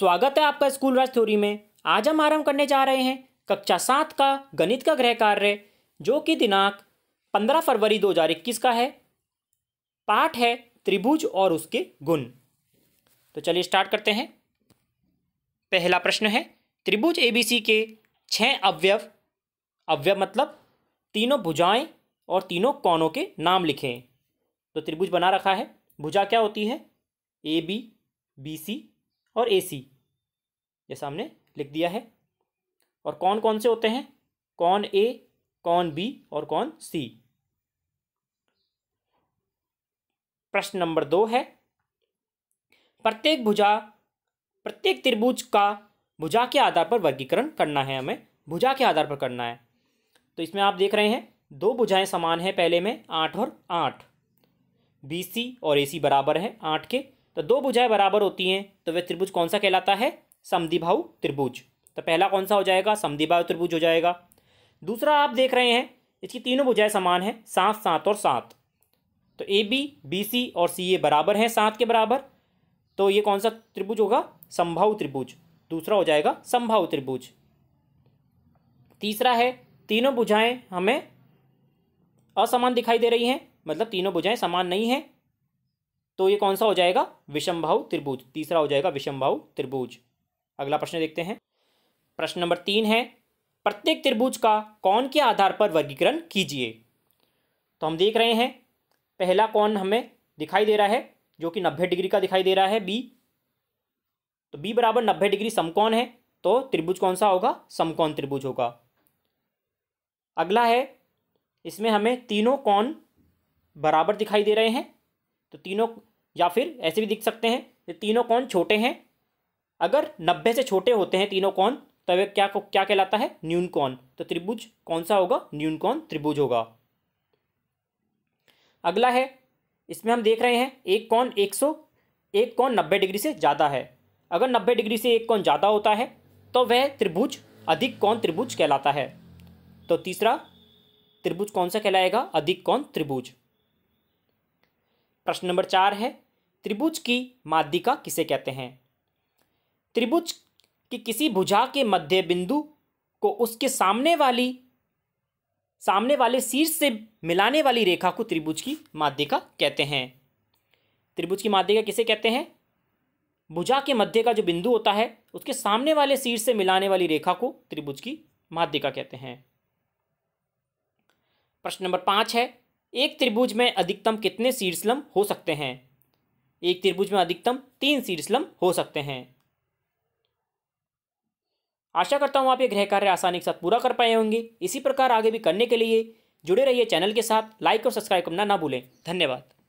स्वागत है आपका स्कूल राज थ्योरी में आज हम आरंभ करने जा रहे हैं कक्षा सात का गणित का गृह कार्य जो कि दिनांक पंद्रह फरवरी दो हजार इक्कीस का है पाठ है त्रिभुज और उसके गुण तो चलिए स्टार्ट करते हैं पहला प्रश्न है त्रिभुज एबीसी के छः अवयव अवयव मतलब तीनों भुजाएं और तीनों कोणों के नाम लिखें तो त्रिभुज बना रखा है भुजा क्या होती है ए बी बी सी और ए सी जैसा हमने लिख दिया है और कौन कौन से होते हैं कौन ए कौन बी और कौन सी प्रश्न नंबर दो है प्रत्येक भुजा प्रत्येक त्रिभुज का भुजा के आधार पर वर्गीकरण करना है हमें भुजा के आधार पर करना है तो इसमें आप देख रहे हैं दो भुजाएं समान हैं पहले में आठ और आठ बी सी और ए सी बराबर है आठ के तो दो भुजाएं बराबर होती हैं तो वह त्रिभुज कौन सा कहलाता है समदिभाव त्रिभुज तो पहला कौन सा हो जाएगा समदिभाव त्रिभुज हो जाएगा दूसरा आप देख रहे हैं इसकी तीनों भुजाएं समान हैं सात सात और सात तो ए बी बी सी और सी ए बराबर हैं सात के बराबर तो ये कौन सा त्रिभुज होगा संभव त्रिभुज दूसरा हो जाएगा संभव त्रिभुज तीसरा है तीनों भुजाएं हमें असमान दिखाई दे रही हैं मतलब तीनों भुजाएं समान नहीं हैं तो ये कौन सा हो जाएगा विषमभाव त्रिभुज तीसरा हो जाएगा विषमभाव त्रिभुज अगला प्रश्न देखते हैं प्रश्न नंबर तीन है प्रत्येक त्रिभुज का कौन के आधार पर वर्गीकरण कीजिए तो हम देख रहे हैं पहला कौन हमें दिखाई दे रहा है जो कि नब्बे डिग्री का दिखाई दे रहा है बी तो बी बराबर नब्बे डिग्री समकोण है तो त्रिभुज कौन सा होगा समकोण त्रिभुज होगा अगला है इसमें हमें तीनों कौन बराबर दिखाई दे रहे हैं तो तीनों या फिर ऐसे भी दिख सकते हैं तीनों कौन छोटे हैं अगर नब्बे से छोटे होते हैं तीनों तो तब क्या क्या कहलाता है न्यून कौन तो त्रिभुज कौन सा होगा न्यून कौन त्रिभुज होगा अगला है इसमें हम देख रहे हैं एक कौन एक सौ एक कौन नब्बे डिग्री से ज़्यादा है अगर नब्बे डिग्री से एक कौन ज़्यादा होता है तो वह त्रिभुज अधिक कौन त्रिभुज कहलाता है तो तीसरा त्रिभुज कौन सा कहलाएगा अधिक कौन त्रिभुज प्रश्न नंबर चार है त्रिभुज की माध्यिका किसे कहते हैं त्रिभुज की किसी भुजा के मध्य बिंदु को उसके सामने वाली सामने वाले शीर्ष से मिलाने वाली रेखा को त्रिभुज की माध्यिका कहते हैं त्रिभुज की माध्यिका किसे कहते हैं भुजा के मध्य का जो बिंदु होता है उसके सामने वाले शीर्ष से मिलाने वाली रेखा को त्रिभुज की माध्यिका कहते हैं प्रश्न नंबर पाँच है एक त्रिभुज में अधिकतम कितने शीर्षलम हो सकते हैं एक त्रिभुज में अधिकतम तीन शीर्षलम हो सकते हैं आशा करता हूँ आप ये गृह कार्य आसानी के साथ पूरा कर पाए होंगे इसी प्रकार आगे भी करने के लिए जुड़े रहिए चैनल के साथ लाइक और सब्सक्राइब करना ना भूलें धन्यवाद